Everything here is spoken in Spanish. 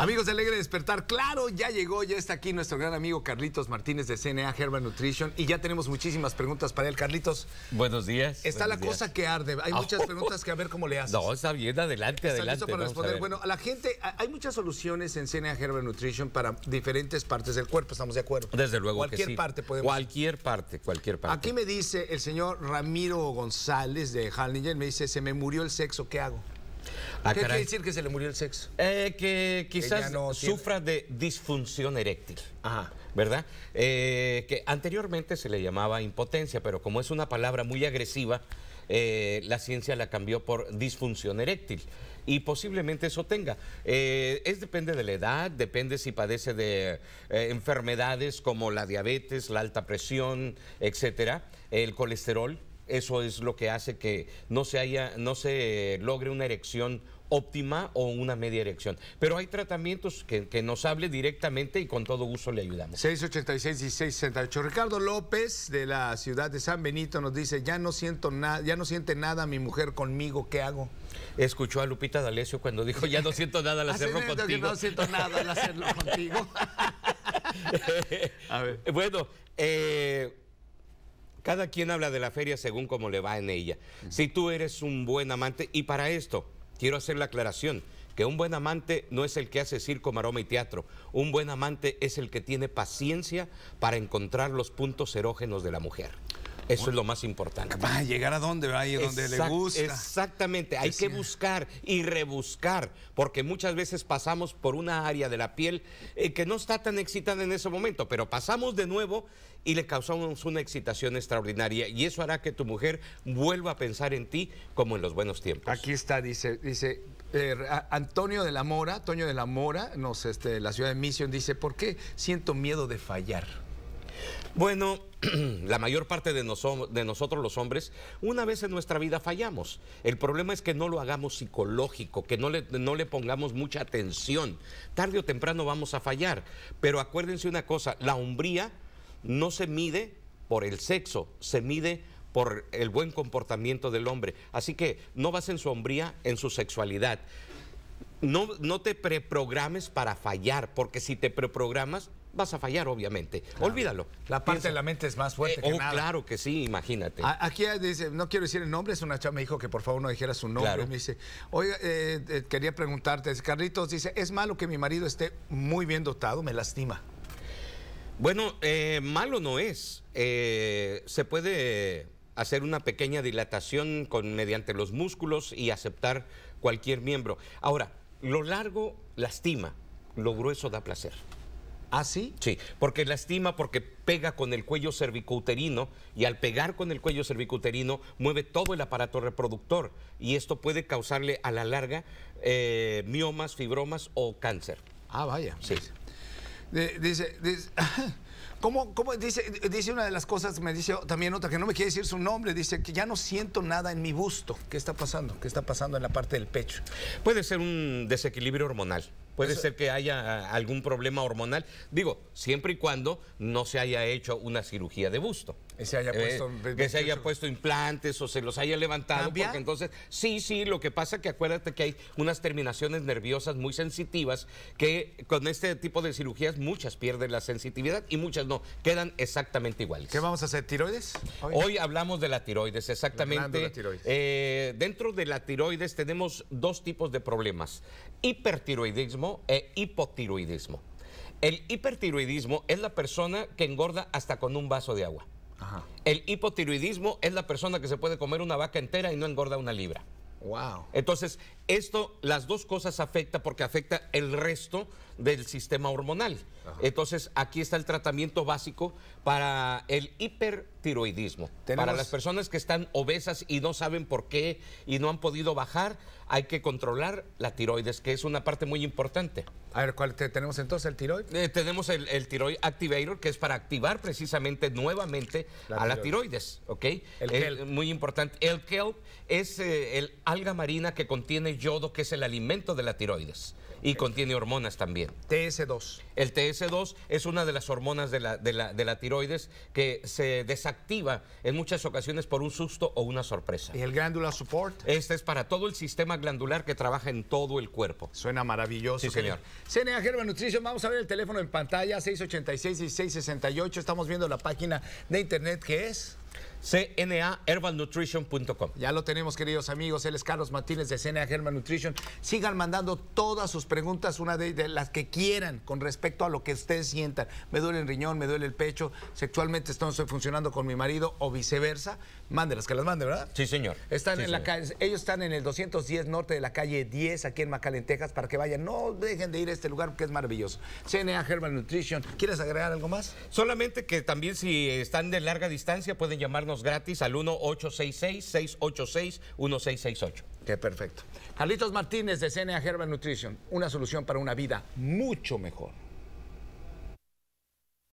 Amigos de Alegre Despertar, claro, ya llegó, ya está aquí nuestro gran amigo Carlitos Martínez de CNA Herbal Nutrition y ya tenemos muchísimas preguntas para él. Carlitos. Buenos días. Está la cosa que arde. Hay oh. muchas preguntas que a ver cómo le haces. No, está bien, adelante, adelante. para responder? Bueno, a la gente, hay muchas soluciones en CNA Herbal Nutrition para diferentes partes del cuerpo, ¿estamos de acuerdo? Desde luego Cualquier parte podemos. Cualquier parte, cualquier parte. Aquí me dice el señor Ramiro González de Hallinger, me dice, se me murió el sexo, ¿qué hago? Ah, ¿Qué quiere decir que se le murió el sexo? Eh, que quizás sufra de disfunción eréctil. Ajá. ¿Verdad? Eh, que anteriormente se le llamaba impotencia, pero como es una palabra muy agresiva, eh, la ciencia la cambió por disfunción eréctil y posiblemente eso tenga. es depende de la edad, depende si padece de enfermedades como la diabetes, la alta presión, etcétera, el colesterol eso es lo que hace que no se haya, no se logre una erección óptima o una media erección. Pero hay tratamientos que, nos hable directamente y con todo gusto le ayudamos. 686 y 668. Ricardo López de la ciudad de San Benito nos dice, ya no siento nada, ya no siente nada mi mujer conmigo, ¿qué hago? Escuchó a Lupita D'Alessio cuando dijo, ya no siento nada al hacerlo ah, contigo. no siento nada al hacerlo contigo. a ver. Bueno, eh cada quien habla de la feria según como le va en ella. Si tú eres un buen amante, y para esto quiero hacer la aclaración, que un buen amante no es el que hace circo, maroma y teatro. Un buen amante es el que tiene paciencia para encontrar los puntos erógenos de la mujer. Eso es lo más importante. Va a llegar a dónde, va a donde le gusta. Exactamente, hay que, buscar y rebuscar, porque muchas veces pasamos por una área de la piel eh, que no está tan excitada en ese momento, pero pasamos de nuevo y le causamos una excitación extraordinaria y eso hará que tu mujer vuelva a pensar en ti como en los buenos tiempos. Aquí está, dice, dice eh, Antonio de la Mora, Antonio de la Mora, nos, este, la ciudad de Mission, dice, ¿por qué siento miedo de fallar? Bueno, la mayor parte de, nosotros los hombres, una vez en nuestra vida fallamos. El problema es que no lo hagamos psicológico, que no le, no le pongamos mucha atención. Tarde o temprano vamos a fallar. Pero acuérdense una cosa, la hombría no se mide por el sexo, se mide por el buen comportamiento del hombre. Así que no basen su hombría en su sexualidad no, te preprogrames para fallar, porque si te preprogramas, vas a fallar, obviamente. Olvídalo. La parte de la mente es más fuerte eh, que oh, Claro que sí, imagínate. aquí dice, no quiero decir el nombre, es una chava, me dijo que por favor no dijera su nombre. Me dice, oiga, eh, eh, quería preguntarte, Carlitos dice, es malo que mi marido esté muy bien dotado, me lastima. Bueno, malo no es. se puede hacer una pequeña dilatación con, mediante los músculos y aceptar cualquier miembro. Ahora, lo largo lastima, lo grueso da placer. ¿Ah, sí? Sí, porque lastima porque pega con el cuello cervicouterino y al pegar con el cuello cervicouterino mueve todo el aparato reproductor y esto puede causarle a la larga eh, miomas, fibromas o cáncer. Ah, vaya. Sí. dice ¿Cómo, cómo dice, dice una de las cosas, me dice también otra que no me quiere decir su nombre, dice que ya no siento nada en mi busto. ¿Qué está pasando? ¿Qué está pasando en la parte del pecho? Puede ser un desequilibrio hormonal. Puede ser que haya ah, algún problema hormonal. Digo, siempre y cuando no se haya hecho una cirugía de busto que se haya eh, puesto implantes o se los haya levantado. entonces, sí, sí, lo que pasa es que acuérdate que hay unas terminaciones nerviosas muy sensitivas que con este tipo de cirugías muchas pierden la sensitividad y muchas no, quedan exactamente iguales. ¿Qué vamos a hacer? ¿Tiroides? Hoy, hablamos de la tiroides, exactamente. Eh, dentro de la tiroides tenemos dos tipos de problemas, hipertiroidismo e hipotiroidismo. El hipertiroidismo es la persona que engorda hasta con un vaso de agua. El hipotiroidismo es la persona que se puede comer una vaca entera y no engorda una libra. Wow. Entonces, esto, las dos cosas afecta porque afecta el resto del sistema hormonal. Entonces, aquí está el tratamiento básico para el hipertiroidismo. Para las personas que están obesas y no saben por qué y no han podido bajar, hay que controlar la tiroides, que es una parte muy importante. A ver, ¿cuál tenemos entonces el tiroides? Eh, tenemos el, tiroid activator, que es para activar precisamente nuevamente a la tiroides, ¿ok? muy importante. El kelp es eh, el alga marina que contiene yodo, que es el alimento de la tiroides, y contiene hormonas también. TS2. El TS2 es una de las hormonas de la, tiroides que se desactiva en muchas ocasiones por un susto o una sorpresa. ¿Y el glándula support? Este es para todo el sistema glandular que trabaja en todo el cuerpo. Suena maravilloso. Sí, señor. CNA Gerba Nutrición. vamos a ver el teléfono en pantalla, 686 668. Estamos viendo la página de internet que es cnaherbalnutrition.com Ya lo tenemos, queridos amigos. Él es Carlos Martínez de CNA Herbal Nutrition. Sigan mandando todas sus preguntas, una de, las que quieran, con respecto a lo que ustedes sientan. Me duele el riñón, me duele el pecho, sexualmente no estoy funcionando con mi marido o viceversa. Mándelas, que las mande, ¿verdad? Sí, señor. Están en la calle, ellos están en el 210 norte de la calle 10, aquí en Macalentejas, Texas, para que vayan. No dejen de ir a este lugar porque es maravilloso. CNA Herbal Nutrition. ¿Quieres agregar algo más? Solamente que también si están de larga distancia pueden llamar llamarnos gratis al 1-866-686-1668. Qué perfecto. Carlitos Martínez de CNA Herbal Nutrition, una solución para una vida mucho mejor.